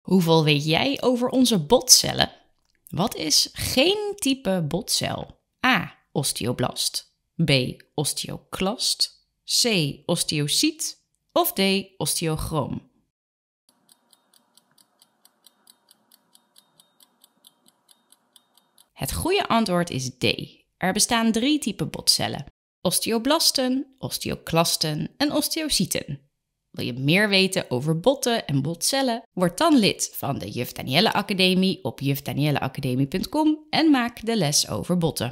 Hoeveel weet jij over onze botcellen? Wat is geen type botcel? A. Osteoblast. B. Osteoclast. C. Osteocyt. Of D. Osteochroom. Het goede antwoord is D. Er bestaan drie typen botcellen: osteoblasten, osteoclasten en osteocyten. Wil je meer weten over botten en botcellen? Word dan lid van de Juf Danielle Academie op jufdaniëlleacademie.com en maak de les over botten.